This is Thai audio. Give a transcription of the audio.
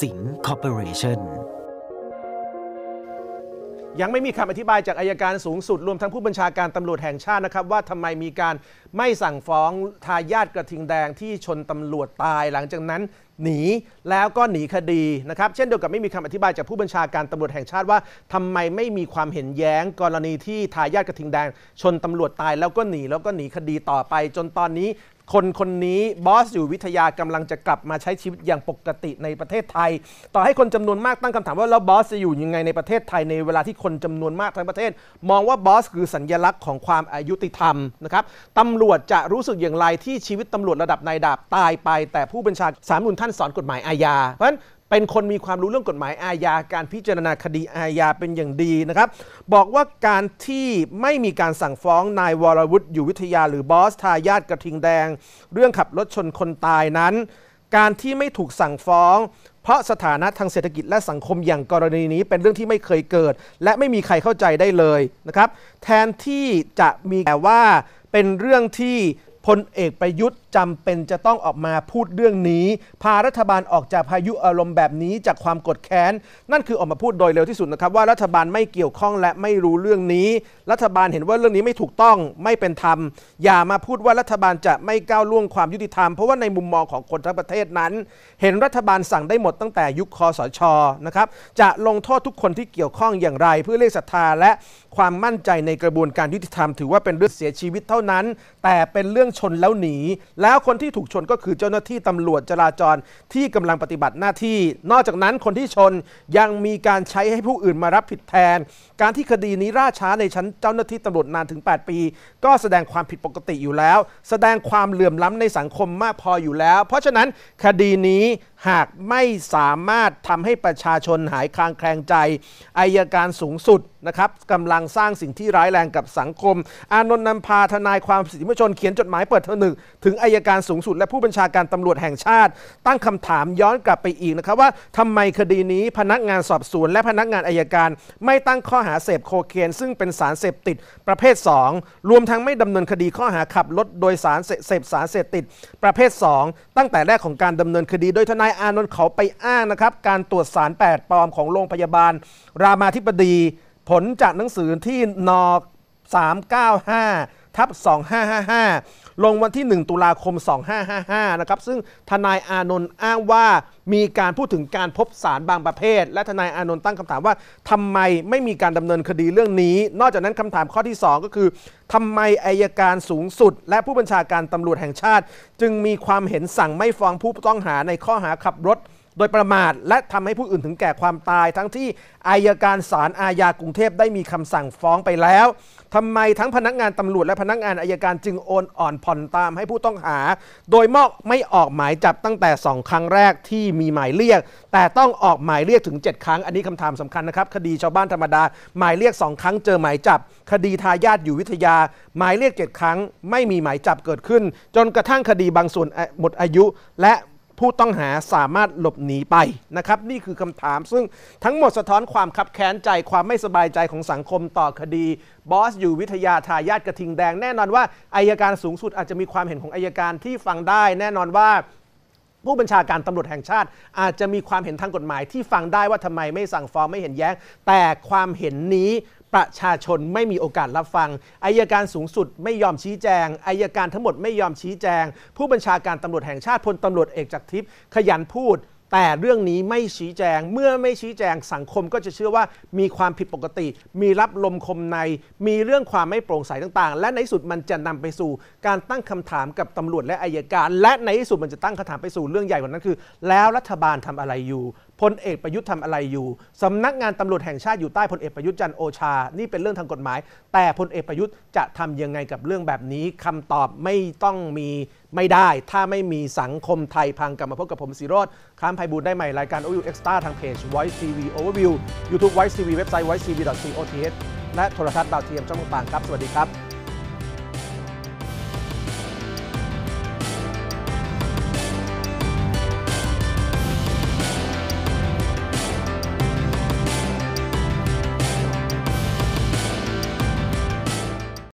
สิงคอร์ปอเรชั่นยังไม่มีคำอธิบายจากอายการสูงสุดรวมทั้งผู้บัญชาการตำรวจแห่งชาตินะครับ ว่าทำไมมีการไม่สั่งฟ้องทายาทกระทิงแดงที่ชนตำรวจตาย หลังจากนั้น หนีแล้วก็หนีคดีนะครับ เช่นเดียวกับไม่มีคำอธิบายจากผู้บัญชาการตำรวจแห่งชาติว่าทำไมไม่มีความเห็นแย้งกรณีที่ทายาทกระทิงแดง ชนตำรวจตายแล้วก็หนีแล้วก็หนีคดีต่อไป จนตอนนี้คนคนนี้บอสอยู่วิทยากำลังจะกลับมาใช้ชีวิตอย่างปกติในประเทศไทย ต่อให้คนจำนวนมากตั้งคำถามว่าแล้วบอสจะอยู่ยังไงในประเทศไทย ในเวลาที่คนจำนวนมากทั้งประเทศมองว่าบอสคือสัญลักษณ์ของความอายุติธรรมนะครับตำรวจจะรู้สึกอย่างไรที่ชีวิตตำรวจระดับนายดาบตายไปแต่ผู้บัญชาการสามนุนท่านสอนกฎหมายอาญาเพราะฉะนั้นเป็นคนมีความรู้เรื่องกฎหมายอาญาการพิจารณาคดีอาญาเป็นอย่างดีนะครับ บอกว่าการที่ไม่มีการสั่งฟ้องนายวรวุฒิอยู่วิทยา หรือบอสทายาทกระทิงแดง เรื่องขับรถชนคนตายนั้น การที่ไม่ถูกสั่งฟ้อง เพราะสถานะทางเศรษฐกิจและสังคมอย่างกรณีนี้ เป็นเรื่องที่ไม่เคยเกิด และไม่มีใครเข้าใจได้เลยนะครับ แทนที่จะมีแต่ว่าเป็นเรื่องที่พลเอกประยุทธ์จำเป็นจะต้องออกมาพูดเรื่องนี้พารัฐบาลออกจากพายุอารมณ์แบบนี้จากความกดแค้นนั่นคือออกมาพูดโดยเร็วที่สุดนะครับว่ารัฐบาลไม่เกี่ยวข้องและไม่รู้เรื่องนี้ รัฐบาลเห็นว่าเรื่องนี้ไม่ถูกต้องไม่เป็นธรรม อย่ามาพูดว่ารัฐบาลจะไม่ก้าวล่วงความยุติธรรม เพราะว่าในมุมมองของคนทั้งประเทศนั้น เห็นรัฐบาลสั่งได้หมดตั้งแต่ ยุคคอสชนะครับจะลงโทษทุกคนที่เกี่ยวข้องอย่างไรเพื่อเรียกศรัทธาและความมั่นใจในกระบวนการยุติธรรมถือว่าเป็นเรื่องเสียชีวิตเท่านั้น แต่เป็นเรื่องชนแล้วหนีแล้วคนที่ถูกชนก็คือเจ้าหน้าที่ตำรวจจราจรที่กำลังปฏิบัติหน้าที่ นอกจากนั้น คนที่ชนยังมีการใช้ให้ผู้อื่นมารับผิดแทน การที่คดีนี้ล่าช้าในชั้นเจ้าหน้าที่ตำรวจนานถึง 8 ปี ก็แสดงความผิดปกติอยู่แล้ว แสดงความเหลื่อมล้ำในสังคมมากพออยู่แล้ว เพราะฉะนั้นคดีนี้หากไม่สามารถทำให้ประชาชนหายคลางแคลงใจอายการสูงสุดนะครับกำลังสร้างสิ่งที่ร้ายแรงกับสังคม อานนท์นำพา ทนายความสิทธิมชน เขียนจดหมายเปิดเทอหนึ่งถึงอายการสูงสุดและผู้บัญชาการตำรวจแห่งชาติ ตั้งคำถามย้อนกลับไปอีกนะครับว่าทำไมคดีนี้พนักงานสอบสวนและพนักงานอายการ ไม่ตั้งข้อหาเสพโคเคนซึ่งเป็นสารเสพติดประเภท 2 รวมทั้งไม่ดำเนินคดีข้อหาขับรถโดยสารเสพสารเสพติดประเภท 2 ตั้งแต่แรกของการดำเนินคดี โดยทนายอานนท์เขาไปอ้างนะครับการตรวจสารแปดปลอมของโรงพยาบาลรามาธิบดีผลจากหนังสือที่นก395ทับ2555 ลงวันที่ 1 ตุลาคม 2555 นะครับ ซึ่งทนายอานนท์อ้างว่ามีการพูดถึงการพบสารบางประเภท และทนายอานนท์ตั้งคำถามว่าทำไมไม่มีการดำเนินคดีเรื่องนี้ นอกจากนั้นคำถามข้อที่ 2 ก็คือทำไมอายการสูงสุด และผู้บัญชาการตำรวจแห่งชาติ จึงมีความเห็นสั่งไม่ฟ้องผู้ต้องหาในข้อหาขับรถโดยประมาท และทำให้ผู้อื่นถึงแก่ความตาย ทั้งที่อายการศาลอาญากรุงเทพได้มีคำสั่งฟ้องไปแล้ว ทำไมทั้งพนักงานตำรวจและพนักงานอายการจึงโอนอ่อนผ่อนตามให้ผู้ต้องหา โดยมอกไม่ออกหมายจับตั้งแต่ 2 ครั้งแรกที่มีหมายเรียก แต่ต้องออกหมายเรียกถึง 7 ครั้งอันนี้คำถามสำคัญนะครับคดีชาวบ้านธรรมดา หมายเรียก2ครั้งเจอหมายจับ คดีทายาทอยู่วิทยา หมายเรียก 7 ครั้ง ไม่มีหมายจับเกิดขึ้น จนกระทั่งคดีบางส่วนหมดอายุและผู้ต้องหาสามารถหลบหนีไปนะครับนี่คือคำถาม ซึ่งทั้งหมดสะท้อนความขับแค้นใจความไม่สบายใจของสังคมต่อคดีบอส อยู่วิทยาทายาทกระทิงแดงแน่นอนว่าอายการสูงสุดอาจจะมีความเห็นของอายการที่ฟังได้ แน่นอนว่า ผู้บัญชาการตำรวจแห่งชาติอาจจะมีความเห็นทางกฎหมาย ที่ฟังได้ว่าทำไมไม่สั่งฟ้องไม่เห็นแย้ง แต่ความเห็นนี้ประชาชนไม่มีโอกาสรับฟัง อายการสูงสุดไม่ยอมชี้แจง อายการทั้งหมดไม่ยอมชี้แจง ผู้บัญชาการตำรวจแห่งชาติพลตำรวจเอกจากทิพย์ขยันพูดแต่เรื่องนี้ไม่ชี้แจงเมื่อไม่ชี้แจงสังคมก็จะเชื่อว่ามีความผิดปกติ มีรับลมคมใน มีเรื่องความไม่โปร่งใสต่าง ๆ และในสุดมันจะนำไปสู่ การตั้งคำถามกับตำรวจและอายการ และในที่สุดมันจะตั้งคำถามไปสู่เรื่องใหญ่กว่านั้นคือ แล้วรัฐบาลทำอะไรอยู่พลเอกประยุทธ์ทำอะไรอยู่ สำนักงานตำรวจแห่งชาติอยู่ใต้พลเอกประยุทธ์จันโอชานี่เป็นเรื่องทางกฎหมาย แต่พลเอกประยุทธ์จะทำยังไงกับเรื่องแบบนี้ คำตอบไม่ต้องมีไม่ได้ ถ้าไม่มีสังคมไทยพังกลับมาพบกับผมสีโรดค้ามภัยบูลได้ใหม่รายการ OU Extra ทางเพจ Voice TV Overview YouTube Voice TV เว็บไซต์ voicetv.co.th และโทรทัศน์ดาวเทียม ช่องต่างๆครับสวัสดีครับ